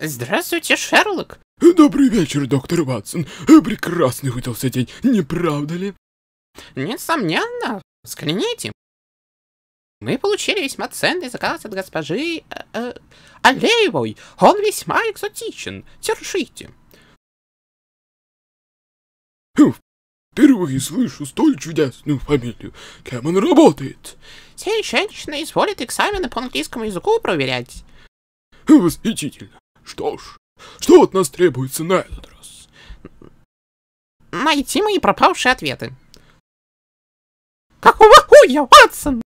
Здравствуйте, Шерлок. Добрый вечер, доктор Ватсон. Прекрасный выдался день, не правда ли? Несомненно. Взгляните. Мы получили весьма ценный заказ от госпожи э, э, Алеевой. Он весьма экзотичен. Держите. Впервые слышу столь чудесную фамилию. Кем он работает? Сей женщина изволит экзамены по английскому языку проверять. Восхитительно. Что ж, что от нас требуется на этот раз? Найти мои пропавшие ответы. Какого хуя, Ватсон?